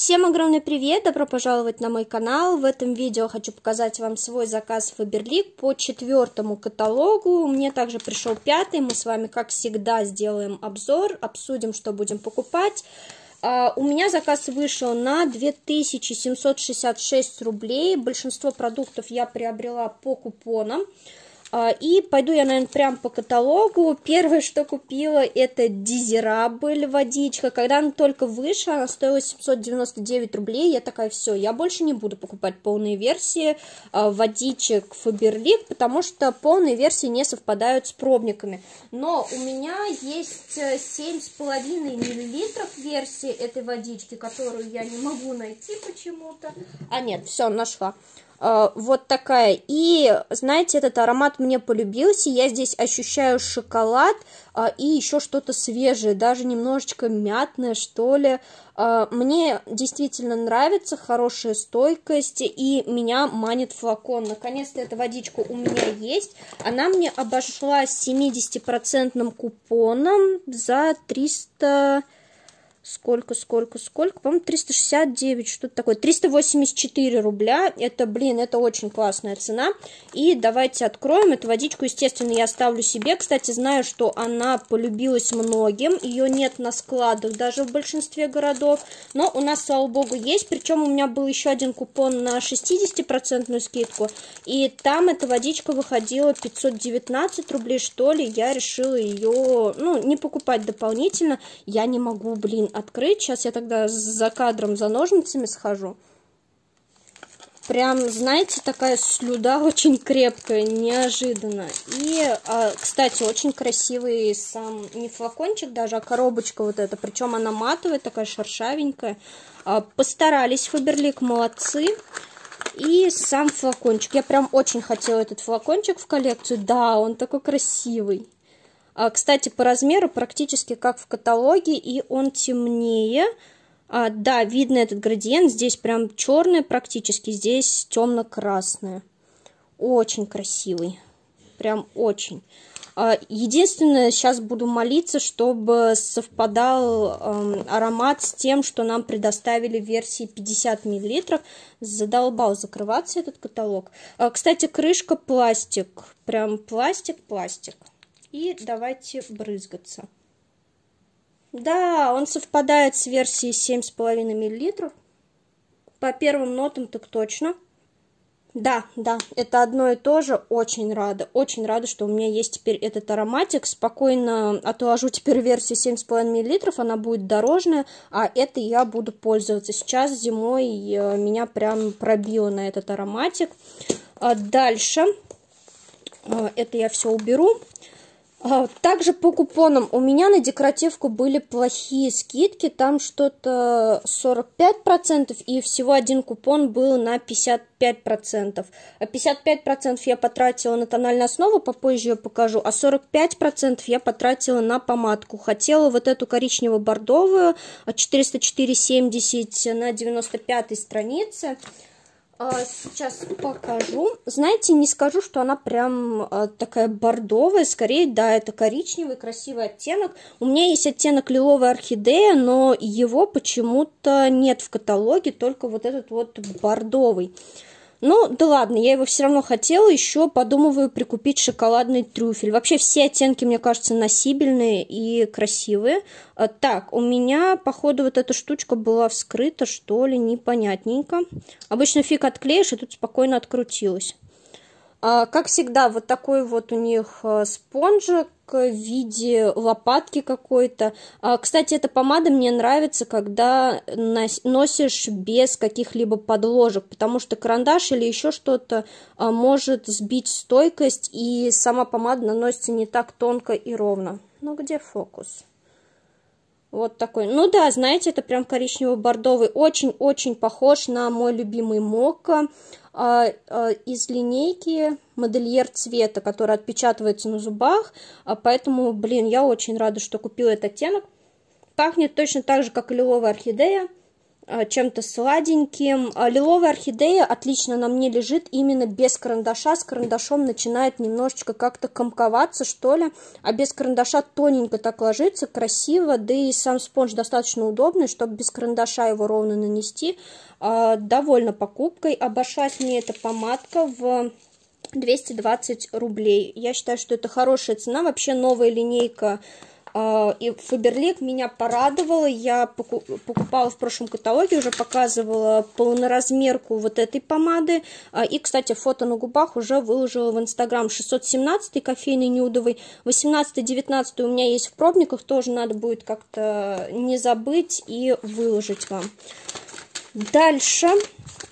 Всем огромный привет! Добро пожаловать на мой канал! В этом видео хочу показать вам свой заказ Фаберлик по четвертому каталогу. Мне также пришел пятый. Мы с вами, как всегда, сделаем обзор, обсудим, что будем покупать. Uh, у меня заказ вышел на 2766 рублей. Большинство продуктов я приобрела по купонам. Uh, а, и пойду я, наверное, прям по каталогу. Первое, что купила, это дизерабль водичка. Когда она только вышла, она стоила 799 рублей. Я такая, все, я больше не буду покупать полные версии а, водичек Фаберлик, потому что полные версии не совпадают с пробниками. Но у меня есть 7,5 э, миллилитров версии этой водички, которую я не могу найти почему-то. А нет, все, нашла. Э, вот такая. И, знаете, этот аромат мне полюбился. Я здесь ощущаю шоколад э, и еще что-то свежее, даже немножечко мятное, что ли. Э, мне действительно нравится, хорошая стойкость, и меня манит флакон. Наконец-то эта водичка у меня есть. Она мне обошлась 70% купоном за 300 сколько, сколько, сколько, по-моему, 369, что-то такое, 384 рубля, это, блин, это очень классная цена, и давайте откроем эту водичку, естественно, я оставлю себе, кстати, знаю, что она полюбилась многим, ее нет на складах даже в большинстве городов, но у нас, слава богу, есть, причем у меня был еще один купон на 60% скидку, и там эта водичка выходила 519 рублей, что ли, я решила ее, ну, не покупать дополнительно, я не могу, блин, открыть. Сейчас я тогда за кадром за ножницами схожу. Прям, знаете, такая слюда очень крепкая, неожиданно. И, а, кстати, очень красивый сам, не флакончик даже, а коробочка вот эта. Причем она матовая, такая шершавенькая. А, постарались, Фаберлик, молодцы. И сам флакончик. Я прям очень хотела этот флакончик в коллекцию. Да, он такой красивый. А, кстати, по размеру практически как в каталоге, и он темнее. А, да, видно этот градиент. Здесь прям черный практически, здесь темно-красное. Очень красивый. Прям очень. А, единственное, сейчас буду молиться, чтобы совпадал э, аромат с тем, что нам предоставили в версии 50 мл. Задолбал закрываться этот каталог. А, кстати, крышка пластик. Прям пластик-пластик и давайте брызгаться. Да, он совпадает с версией 7,5 мл. По первым нотам так точно. Да, да, это одно и то же. Очень рада, очень рада, что у меня есть теперь этот ароматик. Спокойно отложу теперь версию 7,5 мл, она будет дорожная, а это я буду пользоваться. Сейчас зимой э, меня прям пробило на этот ароматик. А дальше, э, это я все уберу. А, также по купонам у меня на декоративку были плохие скидки, там что-то 45% и всего один купон был на 55%. 55% а я потратила на тональную основу, попозже ее покажу, а 45% я потратила на помадку. Хотела вот эту коричнево-бордовую 404,70 а на 95 странице. странице. А, сейчас покажу. Знаете, не скажу, что она прям а, такая бордовая, скорее, да, это коричневый красивый оттенок. У меня есть оттенок лиловая орхидея, но его почему-то нет в каталоге, только вот этот вот бордовый. Ну, да ладно, я его все равно хотела, еще подумываю прикупить шоколадный трюфель. Вообще все оттенки, мне кажется, носибельные и красивые. А, так, у меня, походу, вот эта штучка была вскрыта, что ли, непонятненько. Обычно фиг отклеишь, и тут спокойно открутилась. А, как всегда, вот такой вот у них э, спонжик в виде лопатки какой-то. А, кстати, эта помада мне нравится, когда носишь без каких-либо подложек, потому что карандаш или еще что-то а, может сбить стойкость, и сама помада наносится не так тонко и ровно. Ну где фокус? Вот такой. Ну да, знаете, это прям коричнево-бордовый. Очень-очень похож на мой любимый Мокко. А, а, из линейки модельер цвета, который отпечатывается на зубах. А, поэтому, блин, я очень рада, что купила этот оттенок. Пахнет точно так же, как и лиловая орхидея. Э, чем-то сладеньким. Э, лиловая орхидея отлично на мне лежит именно без карандаша. С карандашом начинает немножечко как-то комковаться, что ли. А без карандаша тоненько так ложится, красиво. Да и сам спонж достаточно удобный, чтобы без карандаша его ровно нанести. Э, довольно покупкой. Обошлась мне эта помадка в 220 рублей. Я считаю, что это хорошая цена. Вообще новая линейка а, и Фаберлик меня порадовала. Я покупала в прошлом каталоге, уже показывала полноразмерку вот этой помады. А, и, кстати, фото на губах уже выложила в Инстаграм 617 кофейный нюдовый. 18-19 у меня есть в пробниках, тоже надо будет как-то не забыть и выложить вам. Дальше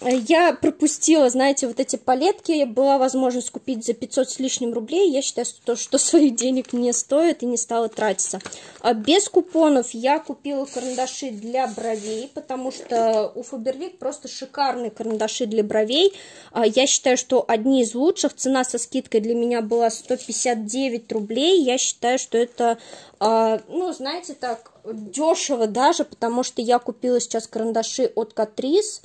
Э, я пропустила, знаете, вот эти палетки, была возможность купить за 500 с лишним рублей, я считаю, что, что своих денег не стоит и не стала тратиться. А без купонов я купила карандаши для бровей, потому что у Фаберлик просто шикарные карандаши для бровей. А, я считаю, что одни из лучших, цена со скидкой для меня была 159 рублей, я считаю, что это, а, ну, знаете, так, дешево даже, потому что я купила сейчас карандаши от Catrice,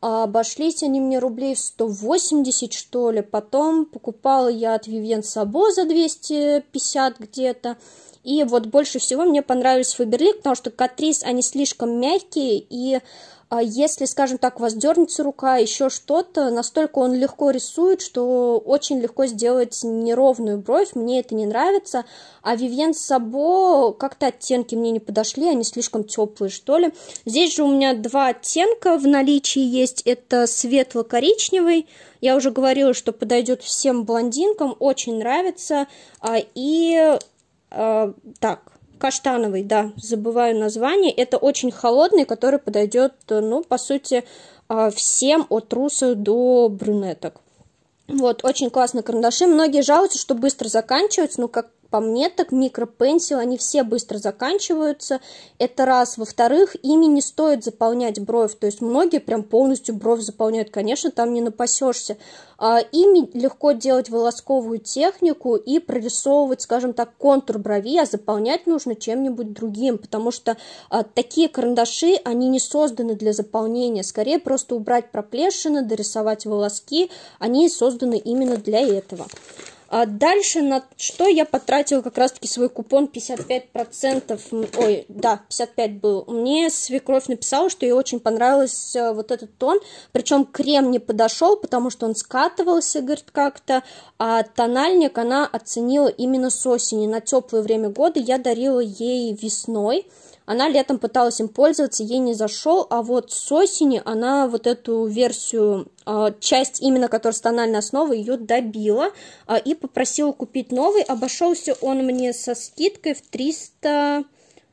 обошлись они мне рублей в 180, что ли. Потом покупала я от Вивьен Сабо за 250 где-то. И вот больше всего мне понравились Фаберлик, потому что катрис, они слишком мягкие, и а, если, скажем так, у вас дернется рука, еще что-то, настолько он легко рисует, что очень легко сделать неровную бровь, мне это не нравится, а Вивьен Сабо как-то оттенки мне не подошли, они слишком теплые, что ли. Здесь же у меня два оттенка в наличии есть, это светло-коричневый, я уже говорила, что подойдет всем блондинкам, очень нравится, а, и Э, так, каштановый, да, забываю название. Это очень холодный, который подойдет, э, ну, по сути, э, всем от руса до брюнеток. Вот, очень классные карандаши. Многие жалуются, что быстро заканчиваются, но, как по мне, так микропенсил, они все быстро заканчиваются, это раз. Во-вторых, ими не стоит заполнять бровь, то есть многие прям полностью бровь заполняют, конечно, там не напасешься. А ими легко делать волосковую технику и прорисовывать, скажем так, контур брови, а заполнять нужно чем-нибудь другим, потому что а, такие карандаши, они не созданы для заполнения, скорее просто убрать проплешины, дорисовать волоски, они созданы именно для этого. А дальше на что я потратила как раз-таки свой купон 55%, ой, да, 55 был. Мне свекровь написала, что ей очень понравился э, вот этот тон, причем крем не подошел, потому что он скатывался, говорит, как-то, а тональник она оценила именно с осени, на теплое время года я дарила ей весной, она летом пыталась им пользоваться, ей не зашел, а вот с осени она вот эту версию, а, часть именно которая стональная основа, ее добила а, и попросила купить новый. Обошелся он мне со скидкой в 300...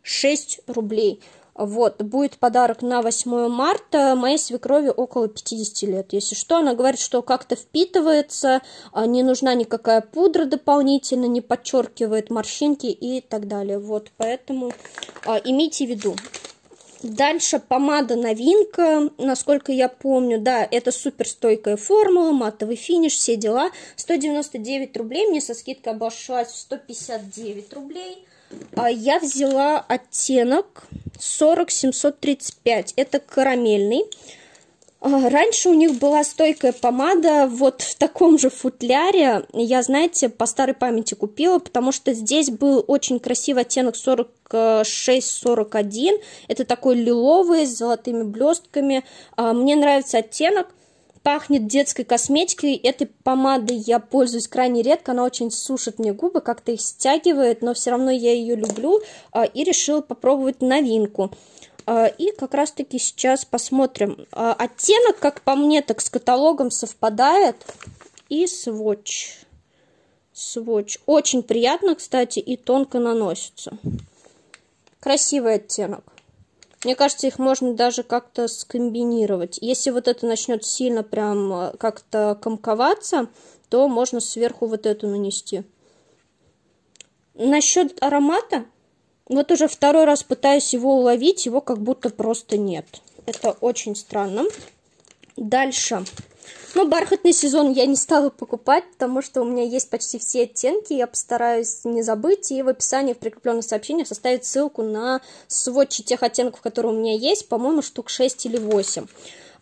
6 рублей. Вот, будет подарок на 8 марта. Моей свекрови около 50 лет. Если что, она говорит, что как-то впитывается, а, не нужна никакая пудра дополнительно, не подчеркивает морщинки и так далее. Вот, поэтому а, имейте в виду. Дальше помада новинка, насколько я помню, да, это суперстойкая формула, матовый финиш, все дела. 199 рублей, мне со скидкой обошлась в 159 рублей. А я взяла оттенок 40735. Это карамельный. А, раньше у них была стойкая помада вот в таком же футляре. Я, знаете, по старой памяти купила, потому что здесь был очень красивый оттенок 46-41. Это такой лиловый с золотыми блестками. А, мне нравится оттенок пахнет детской косметикой. Этой помадой я пользуюсь крайне редко. Она очень сушит мне губы, как-то их стягивает, но все равно я ее люблю а, и решила попробовать новинку. А, и как раз-таки сейчас посмотрим. А, оттенок, как по мне, так с каталогом совпадает. И сводч. Сводч. Очень приятно, кстати, и тонко наносится. Красивый оттенок. Мне кажется, их можно даже как-то скомбинировать. Если вот это начнет сильно прям э, как-то комковаться, то можно сверху вот эту нанести. Насчет аромата, вот уже второй раз пытаюсь его уловить, его как будто просто нет. Это очень странно. Дальше. Дальше. Ну, бархатный сезон я не стала покупать, потому что у меня есть почти все оттенки. Я постараюсь не забыть. И в описании, в прикрепленном сообщении составить ссылку на сводчи тех оттенков, которые у меня есть. По-моему, штук 6 или 8.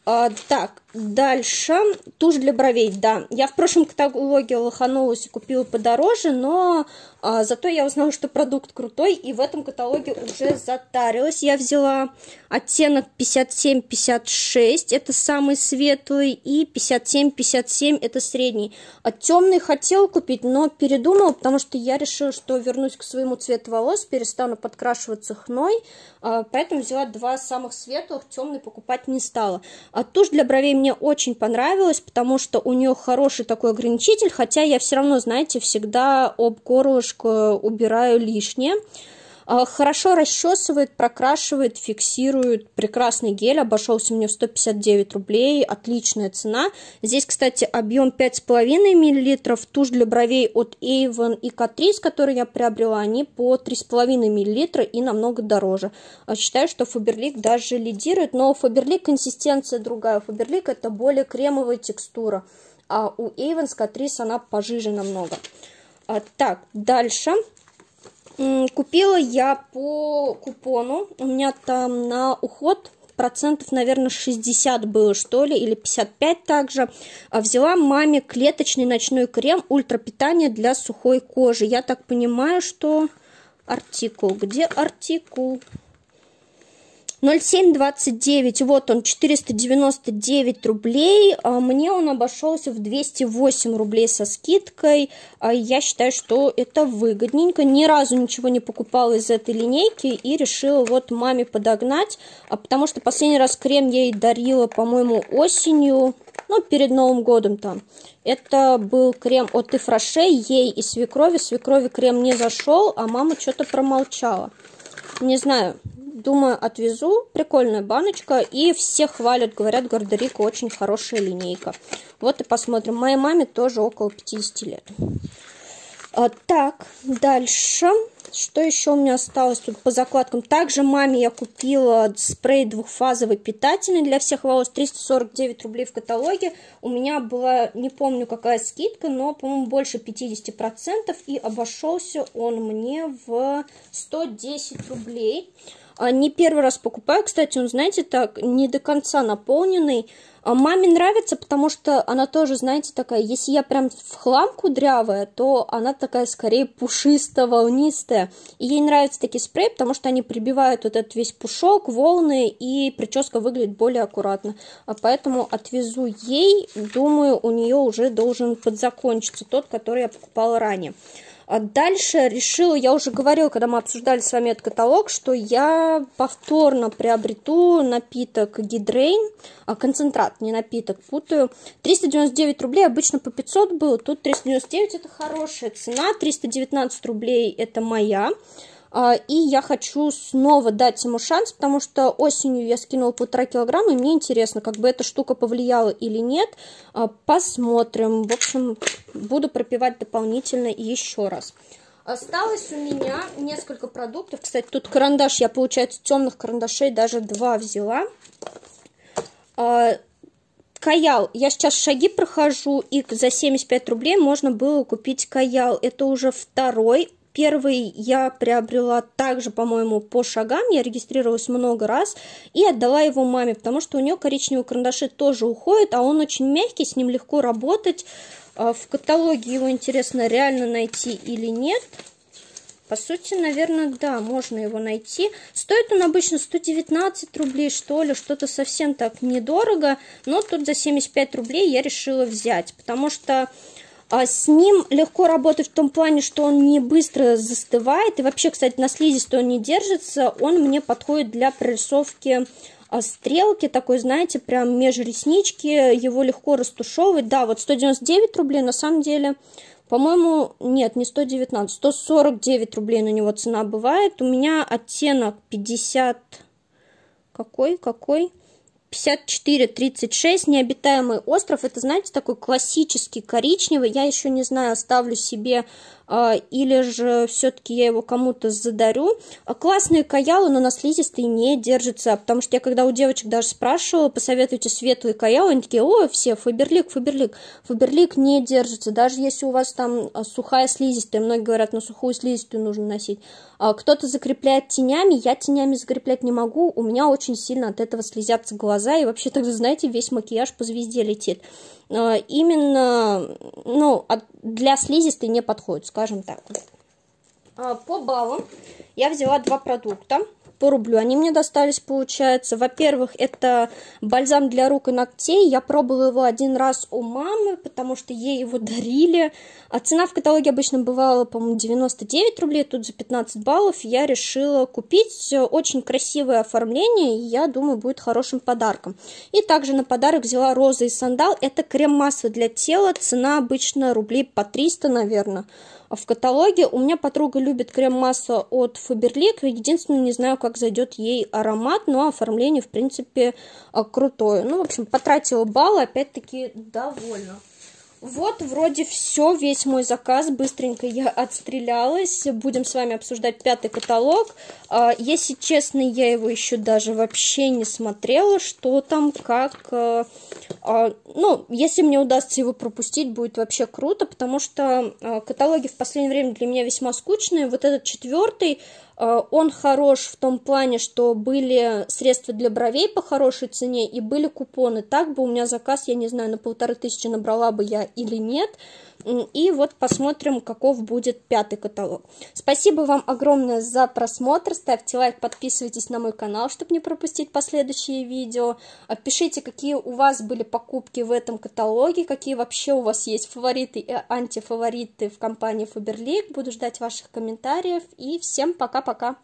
А, так, дальше. Тушь для бровей, да. Я в прошлом каталоге лоханулась и купила подороже, но а, зато я узнала, что продукт крутой, и в этом каталоге уже затарилась. Я взяла оттенок 57-56, это самый светлый, и 57-57, это средний. А темный хотел купить, но передумала, потому что я решила, что вернусь к своему цвету волос, перестану подкрашиваться хной, а, поэтому взяла два самых светлых, темный покупать не стала. А тушь для бровей мне очень понравилась, потому что у нее хороший такой ограничитель, хотя я все равно, знаете, всегда об горлышко немножко убираю лишнее. А, хорошо расчесывает, прокрашивает, фиксирует. Прекрасный гель, обошелся мне в 159 рублей, отличная цена. Здесь, кстати, объем 5,5 мл, тушь для бровей от Avon и Catrice, которые я приобрела, они по 3,5 мл и намного дороже. А, считаю, что Faberlic даже лидирует, но у Faberlic консистенция другая, у Faberlic это более кремовая текстура, а у Avon с Catrice она пожиже намного. А Так, дальше. Купила я по купону. У меня там на уход процентов, наверное, 60 было, что ли, или 55 также. А Взяла маме клеточный ночной крем ультрапитание для сухой кожи. Я так понимаю, что артикул. Где Артикул. 0,729, вот он, 499 рублей. А мне он обошелся в 208 рублей со скидкой. А я считаю, что это выгодненько. Ни разу ничего не покупала из этой линейки и решила вот маме подогнать, а потому что последний раз крем я ей дарила, по-моему, осенью ну, перед Новым годом там. Это был крем от Ифраше, ей и свекрови. Свекрови крем не зашел, а мама что-то промолчала. Не знаю, думаю, отвезу. Прикольная баночка. И все хвалят, говорят, Гардерико очень хорошая линейка. Вот и посмотрим. Моей маме тоже около 50 лет. А, так, дальше. Что еще у меня осталось тут по закладкам? Также маме я купила спрей двухфазовый питательный для всех волос. 349 рублей в каталоге. У меня была, не помню какая скидка, но, по-моему, больше 50%. И обошелся он мне в 110 рублей. А, не первый раз покупаю, кстати, он, знаете, так, не до конца наполненный. А, маме нравится, потому что она тоже, знаете, такая, если я прям в хлам кудрявая, то она такая скорее пушистая, волнистая. ей нравятся такие спреи, потому что они прибивают вот этот весь пушок, волны, и прическа выглядит более аккуратно. А поэтому отвезу ей, думаю, у нее уже должен подзакончиться тот, который я покупала ранее. А Дальше решила, я уже говорила, когда мы обсуждали с вами этот каталог, что я повторно приобрету напиток Гидрейн, а концентрат, не напиток, путаю. 399 рублей, обычно по 500 было, тут 399 это хорошая цена, 319 рублей это моя. А, и я хочу снова дать ему шанс, потому что осенью я скинула полтора килограмма, и мне интересно, как бы эта штука повлияла или нет. А, посмотрим. В общем, буду пропивать дополнительно еще раз. Осталось у меня несколько продуктов. Кстати, тут карандаш. Я, получается, темных карандашей даже два взяла. А, каял. Я сейчас шаги прохожу, и за 75 рублей можно было купить каял. Это уже второй Первый я приобрела также, по-моему, по шагам. Я регистрировалась много раз и отдала его маме, потому что у нее коричневые карандаши тоже уходят, а он очень мягкий, с ним легко работать. А, в каталоге его интересно реально найти или нет. По сути, наверное, да, можно его найти. Стоит он обычно 119 рублей, что ли, что-то совсем так недорого. Но тут за 75 рублей я решила взять, потому что а с ним легко работать в том плане, что он не быстро застывает. И вообще, кстати, на слизистой он не держится. Он мне подходит для прорисовки а, стрелки, такой, знаете, прям меж реснички. Его легко растушевывать. Да, вот 199 рублей, на самом деле... По-моему, нет, не 119, 149 рублей на него цена бывает. У меня оттенок 50... Какой, какой? 5436, необитаемый остров. Это, знаете, такой классический коричневый. Я еще не знаю, оставлю себе а, или же все-таки я его кому-то задарю. А, классные каялы, но на слизистой не держится, потому что я когда у девочек даже спрашивала, посоветуйте светлые каялы, они такие, о, все, фаберлик, фаберлик. Фаберлик не держится, даже если у вас там а, сухая слизистая, многие говорят, на «Ну, сухую слизистую нужно носить. Кто-то закрепляет тенями, я тенями закреплять не могу, у меня очень сильно от этого слезятся глаза, и вообще тогда, знаете, весь макияж по звезде летит. Э, именно ну, для слизистой не подходит, скажем так. Э, по баллам я взяла два продукта по рублю они мне достались, получается. Во-первых, это бальзам для рук и ногтей. Я пробовала его один раз у мамы, потому что ей его дарили. А цена в каталоге обычно бывала, по-моему, 99 рублей, тут за 15 баллов. Я решила купить. Очень красивое оформление, и я думаю, будет хорошим подарком. И также на подарок взяла розы и сандал. Это крем масса для тела, цена обычно рублей по 300, наверное в каталоге. У меня подруга любит крем-масло от Faberlic. Единственное, не знаю, как зайдет ей аромат, но оформление, в принципе, э, крутое. Ну, в общем, потратила баллы, опять-таки, довольно. Вот, вроде все, весь мой заказ, быстренько я отстрелялась, будем с вами обсуждать пятый каталог, а, если честно, я его еще даже вообще не смотрела, что там, как, э, а, ну, если мне удастся его пропустить, будет вообще круто, потому что а, каталоги в последнее время для меня весьма скучные, вот этот четвертый, Э, он хорош в том плане, что были средства для бровей по хорошей цене и были купоны. Так бы у меня заказ, я не знаю, на полторы тысячи набрала бы я или нет. И вот посмотрим, каков будет пятый каталог. Спасибо вам огромное за просмотр. Ставьте лайк, подписывайтесь на мой канал, чтобы не пропустить последующие видео. Пишите, какие у вас были покупки в этом каталоге, какие вообще у вас есть фавориты и антифавориты в компании Faberlic. Буду ждать ваших комментариев. И всем пока-пока!